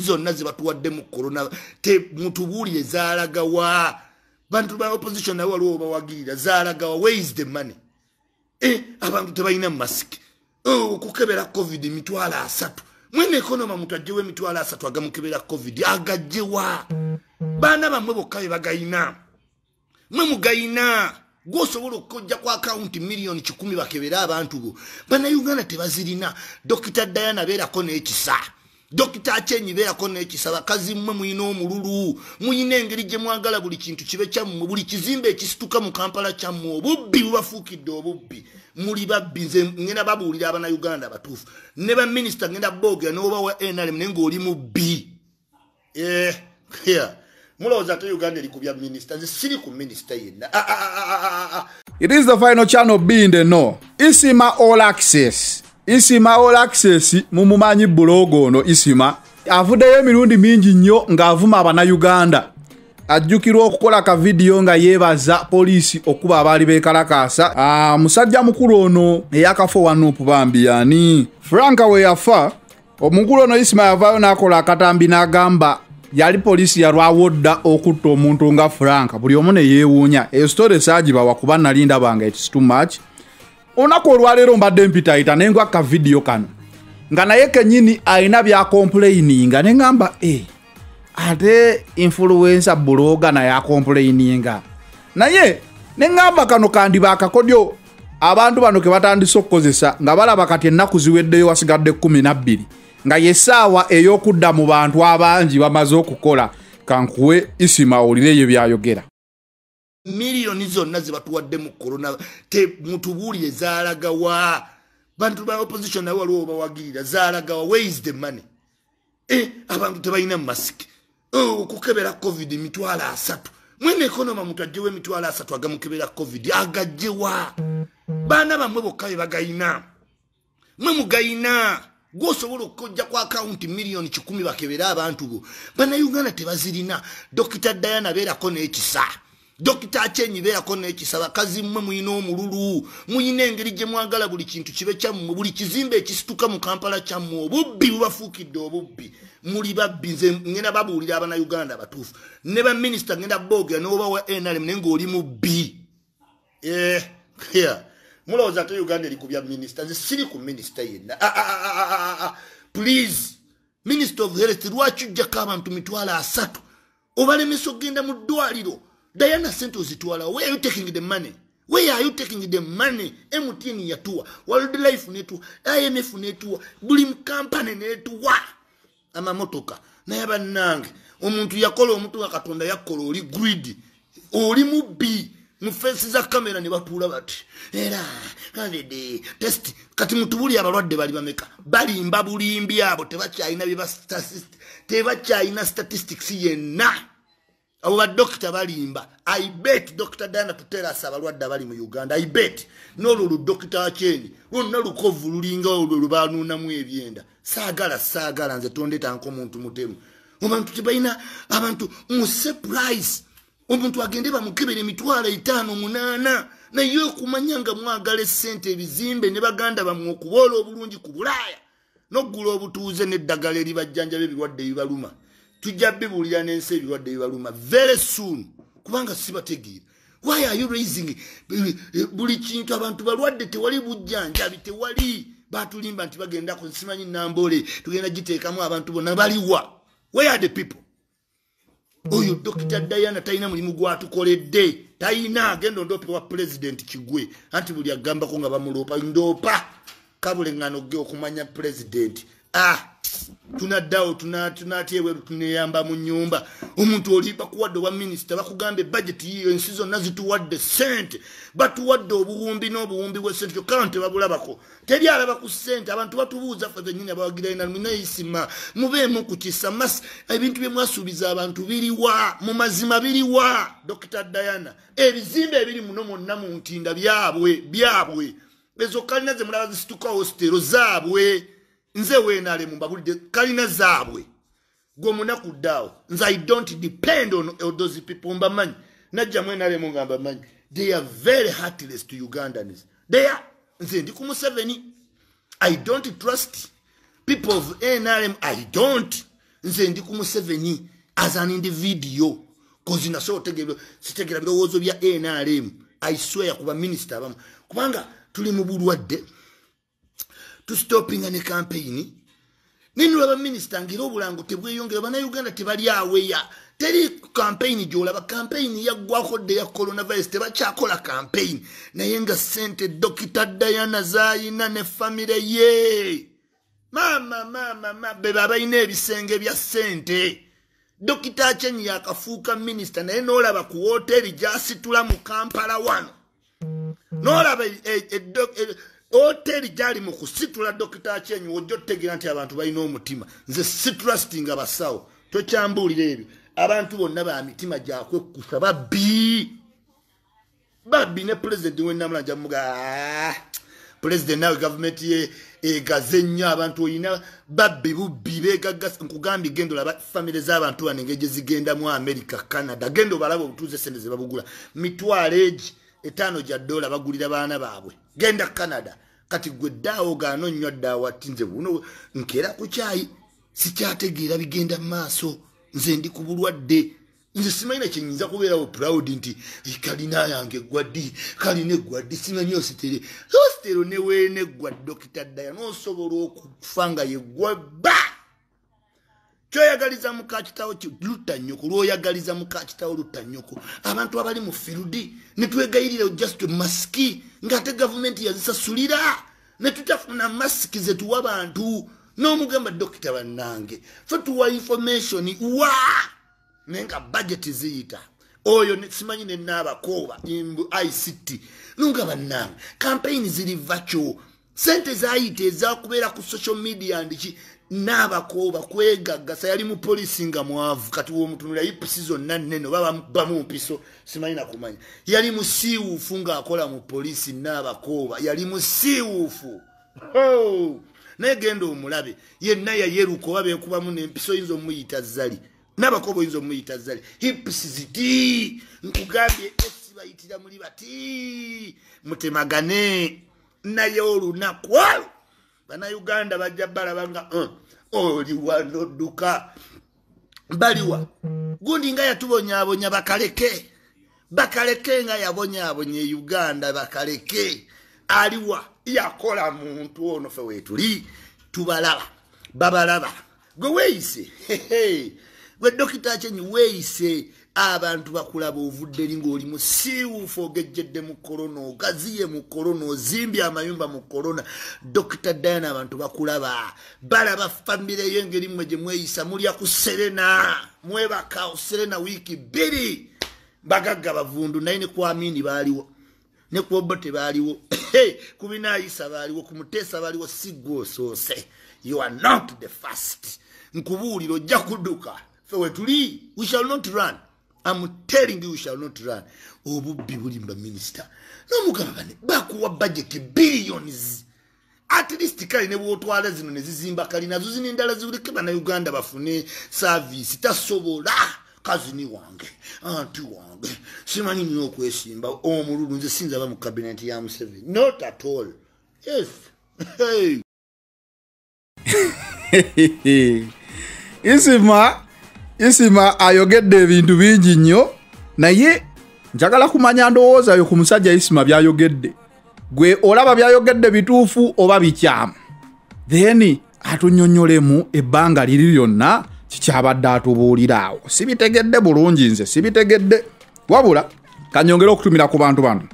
zonna zebatuwaddemu korona mutubuulire zaalagawa bantu ba opposition nawe waliwo obawagirira zaalagawa weis the money e abantu tebalina masiki oh, okukebera covid mitwalo asatu mwene ekonoma muntu ajjewo emitwalo asatu agamukebera covid agajjewa baana bamwe bokka be bagayina mwe mugayina gwosobola okkojja ku akawunti miliyoni kikumi bakebere abantu bo bannayuganda tebazirina dokita dayana beerako n'ekisa dokita akyenyire yako nekisaba kazi mmwe muyina omululu muyina engeri gye mwagala buli kintu kibe kyammwe buli kizimba ekisituka mu kampala kyammwe obubbi bubafuukidde obubbi muli babbi nze ngenda babuulira abanauganda batuufu ne baminisita ngenda boogera nooba wa nrm naye ngaoli mu b It is the final channel being the no. Isima All Access. isima all access mumumanyi bulogo ono isima avuddeyo emirundi mingi nnyo ng'avuma abannayuganda ajjukirwa okukola akavidiyo nga yeebaza poliisi okuba abaali beekalakaasa ah, musajja mukulu ono eyakafo wanuupu bambi yani franka we yafa omukulu ono isima yavaayo n'akola akatambi n'agamba yali poliisi yalwawo dda okutta omuntu nga franka buli omu neyeewuunya eyo sitore saagibawa kuba nalindabanga it's too much onaku olwaleero mbadde mpitayita naye nga kavidiyo kano nga naye kenyini alina byakompulayininga neŋamba e eh, ate infuluwensa buloga naye akompulayininga naye neŋamba kano kandi baakakodyo abantu bano ke batandise okukozesa nga balaba kati ennaku ziweddeyo wasigadde 12 nga yesaawa ey'okudda mu bantu abangi bamaze okukola kankuwe isima owulireyo byayogera miliyoni zonna zebatuwadde mu korona mutubuulire zaalagawa bantu ba opposition nawe waliwo bawagirira zaalagawa weis the money e abantu tebalina masiki oh, okukebera covid mitwalo asatu mwene ekonoma muntu ajjewo emitwalo asatu agamukebera covid agajjewa baana bamwe bokka be bagayina mwe mugayina gwosobola okkojja ku akawunti miliyoni kikumi bakebere abantu bo bannayuganda tebazirina dokita dayana beerako n'ekisa dokita akyenyibe yako nekisa bakazi mmwe muyina omululu muyina engeri gye mwagala buli kintu kibe kyammwe buli kizimba ekisituka mu kampala kyammwe obubbi bubafuukidde obubbi muli babbi nze ngenda babuulira abanauganda batuufu ne baminisita ngenda boogera nooba wa nrm naye ngaoli mu b eh, mulowooza ate uganda eri ku bya minisita nze siri ku minisita yenna ah, ah, ah, please minister of health lwaki ujjako abantu mitwalo asatu obalemesa okgenda mu ddwaliro diana sente ozitwala where are you taking the money where are you taking the money mtn yatuwa world life netuwa imf netuwa buli mkampany netuwa amamotoka naye bannange omuntu yakola omuntu wa katonda yakola oli grid oli mubbi mufeesi za kamera nebatuula bati era kandide test kati mutubuli abalwadde bali bameka balimba bulimbi abo tebakyayina bebatebakyayina statistics yenna yeah, nah. abobadokita balimba ibet dr diana tuteras abalwadde abali mu uganda ibet nolwo ludokita kyenyi lwonna lukovu lulingao lwe lubanunamu ebyenda saagala saagala nze tondetanka omuntu mutemu abantu tebalina abantu mu surprise omuntu agende bamukebera emitwalo etaano munaana naye okumanya nga mwagala essente ebizimbe ne baganda bamwe okubola obulungi ku bulaaya noggula obutuuze n'eddagala eribajjanjaba ebirwadde ebibaluma tujja bibuulira n'ensi ebirwadde bibaluma very soon kubanga sibategeera why are you raising buli kintu abantu balwadde tewali bujjanjabi tewali batulimba nti bagendako simanyi nambole tugenda giteekamu abantu bonna baliwa where are the people oyo dokita diana talina mulimu gwatukoledde talina agenda ondoopewa pulezidenti kigwe anti buli agambako nga bamuloopa ndoopa kabulengano ge okumanya pulezidenti ah tunaddawo tunatyebweru tuneyamba mu nyumba omuntu oli bakuwadde obwa minisita bakugamba ebudget yiyo ensi zonna zituwadde sente batuwadde obuwumbi n'obuwumbi bwe sente kyokka nu tebabulabako teri alaba ku sente abantu batubuuza fezenyini abawagirana munaisima mubeemu ku kisa mas ebintu bye mwasuubiza abantu biriwa mu mazima biriwa dokita diana ebizimbe ebiri muno mwonna mu ntinda byabwe byabwe ezo kalina zemulaba zisituka hostero zaabwe nze wenale mumbagulide kalina zaabwe gwomunaku ddaawo nze i don't depend on those people mbamanyi najja mwenale mu nga mbamanyi they are very heartless to ugandans they are nze ndi ku museveni i don't trust people of nrm i don't nze ndi ku museveni as an individual kozi nasobola sitegera birowoozo bya nrm i swear kuba minisita abamu kubanga tuli mu bulwadde tustopingane kampeyini nini lwaba minisita ngera obulango tebweyongera bannayuganda tebali aweya teri kampeyini gyolaba kampeyini yaggwako dde ya coronavirus tebakyakola kampeyini naye nga sente dokita dayana zayina ne famire ye maama maama ma beba balina ebisenge bya sente dokita acheni yakafuuka minisita naye n'olaba ku woteri gyasitula mu kampala wano n'olaba e, e, e, oteri gyali mu kusitula dokita kyenyu wojja otegera nti abantu balina omutima nze situlasti nga basawo tokyambuulira ebyo abantu bonna ba mitima gyakwekkusa babbi babbi ne pulezidenti wenamulanja muga ah, pulezidenti naawe gavumenti ye egaze nnyo abantu olina babbi bubbi begagasa nkugambye genda olaba famire z'abantu banengegye zigendamu america canada genda obalaba obutuuze sente ze babugula mitwalo egi etaano gya dola bagulira baana baabwe genda canada kati gwe ddaawo gaana onywa ddaawo atinze buno nkeera ku kyayi sikyategeera bigenda mumaaso nze ndi ku bulwadde nze simanyi nakyenyinza kubeerawo proud nti kalina yange gwaddi kalina eggwaddi simanyi ositere ositero neweene gwa dokita ddaya noosobola okufa nga yegwa baa kyoyagaliza muka kitawo luta nyoko lwoyagaliza muka kitawo luta nyoko abantu abali mu firudi netwegayirira just masiki ngaate gavumenti yazisasulira netutafuna masiki zetuwa bantu nomugamba dokita bannange fe tuwa information wa naye nga bageti ziyita oyo simanyi nenaabakooba ict nunga bannange kampeyini ziri vacyo sente zayita ezakubeera ku social media ndiki n'abakooba kwegagasa yali mupolisi nga mwavu kati womutunulira ipusi zonna nene oba bamumpiso simanyi nakumanya yali musiwuufu ng'akola mupolisi n'abakooba yali musiwuufu naye genda omulabe yenna yayeruka oba bekubamu n'empiso oyinza omuyita zali n'abakooba oyinza omuyita zali hipusi ziti nkugambye esi bayitira muli bati mutemagane naye olunaku olwo bana Uganda bajja balabanga uh, oli wanodduka baliwa gundi nga yatubonyaabonya bakaleke bakaleke nga yabonyaabonya uganda bakaleke aliwa yakola muntu ono fe wetuli tubalaba babalaba gwe weeyise gwe dokita kyenyi weeyise hey, hey. abantu bakulaba ovuddeeri ng'oli musiwuufu ogejjedde mu korona ogaziye mu korona ozimbye amayumba mu korona dokita dayana abantu bakulaba balaba famire yo engeri mmwe gye mweyisa mulya ku serena mwebaka oserena wiiki bbiri bagagga bavundu naye ne ku amini baaliwo ne ku obo tebaaliwo ku binaayisa baaliwo ku muteesa baaliwo si gwe osoose you are not the first nkubuulira ojja kudduka fe wetuli we shall not run I'm telling you, you shall not run. Obubi oh, buli mba minister. No mugambane. Bakuwa budget billions. At least kali ne wotu wale zino nezizimba kali. Na zuzi ni ndala zivu. Kiba na Uganda bafune service. Tasobo la. Kazi ni wange. Anti wange. Sima ni nyo kwe simba. Omurudu. Nze sinza wa mkabinati ya mseve. Not at all. Yes. Hey. Isima. Isima. isima ayogedde ebintu bingi nnyo naye njagala kumanya ndowooza yo ku musajja isima byayogedde gwe olaba byayogedde bituufu oba bikyamu then atunyonyolemu ebbanga liri lyonna kikyabadde atubuulira awo sibitegedde bulungi nze sibitegedde wabula kanyongere okutumira ku bantu bano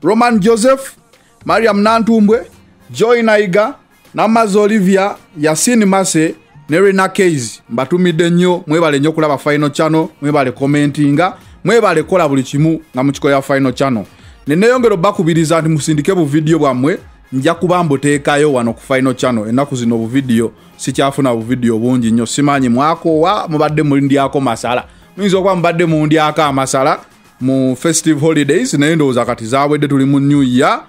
roman joseph mariam nantumbwe joy naiga namaze olivia yasin mase ne rena case mbatumidde nnyo mwebale nnyo okulaba final channel mwebale commentinga mwebale kola buli kimu nga mukikolera final channel neneyongera obakubiriza nti musindike buvidiyo bwammwe nja kuba mbuteekayo wano ku final channel ennaku zino obuvidiyo sikyafuna buvidiyo bungi nnyo simanyi mwakoowa mubadde mulindyako masala muyinza okuba mubadde mundyako amasala mu festive holidays naye ndowooza kati zawedde tuli mu new year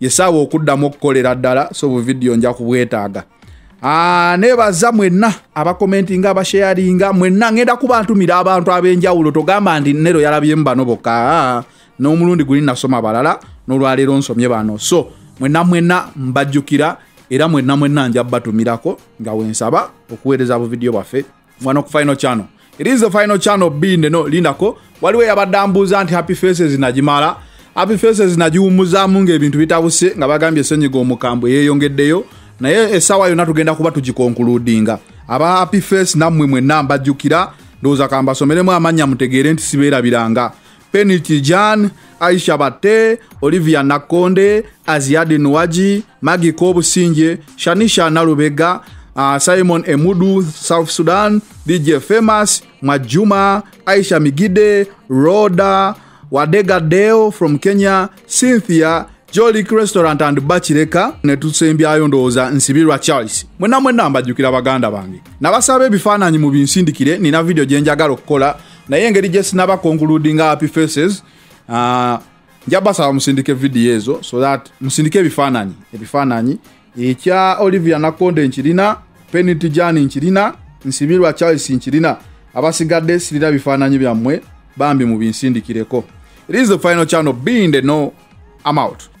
yesaawa okuddamu okukolera ddala so buvidiyo nja kubwetaaga Ah, nebaza mwenna abakomentinga abasheyalinga mwenna ngenda kubantumira abantu abenjawulo togamba nti nero yalabyemu bano boka ah, nomulundi guli nasoma balala nolwaleero nsomye bano so mwenna mwenna mbajjukira era mwenna mwenna nja batumirako nga wensaba okuweereza buvidiyo bwaffe mwana ku final channel eris the final channel bindeno lindako waliwo eyabadde ambuuza nti happy faces nagimala happy faces nagiwumuzaamu ngaebintu bitabuse nga bagambye senyiga omukambwe yeeyongeddeyo naye esawa yona tugenda kuba tugikonkuludinga aba happy face nammwe mwenna mbajjukira ndowooza kambasomeremu amannya mutegeere nti sibeerabiranga penit jan aisha bate olivia nakonde aziadi nuwaji magi kobusinje shanisha nalubega uh, simon emudu south sudan dj famous mwajuma aisha migide roda wadega deo from kenya cynthia jolik restaurant and bakireka netusembyayo ndowooza nsibirwa charles mwena mwena mbajjukira baganda bange nabasaba ebifaananyi mu binsindikire nina vidiyo gye njagala okukola naye engeri gye sinaba concluding happy faces uh, nja basaba musindike vidiyo ezo so that musindike ebifaananyi ebifaananyi ekya olivia nakonde nkirina penity jan nkirina nsibirwa charles nkirina abasigadde sirira bifaananyi byammwe bambi mu binsindikireko it is the final channel being the no i'm out